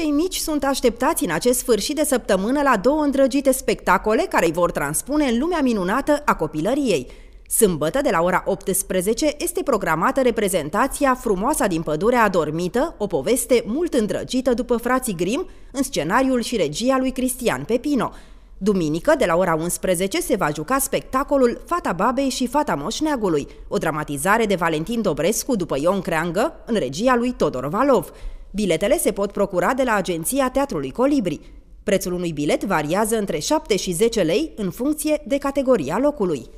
Cei mici sunt așteptați în acest sfârșit de săptămână la două îndrăgite spectacole care îi vor transpune în lumea minunată a copilăriei. Sâmbătă, de la ora 18, este programată reprezentația Frumoasa din pădurea adormită, o poveste mult îndrăgită după frații Grim, în scenariul și regia lui Cristian Pepino. Duminică, de la ora 11, se va juca spectacolul Fata Babei și Fata Moșneagului, o dramatizare de Valentin Dobrescu după Ion Creangă, în regia lui Todor Valov. Biletele se pot procura de la Agenția Teatrului Colibri. Prețul unui bilet variază între 7 și 10 lei în funcție de categoria locului.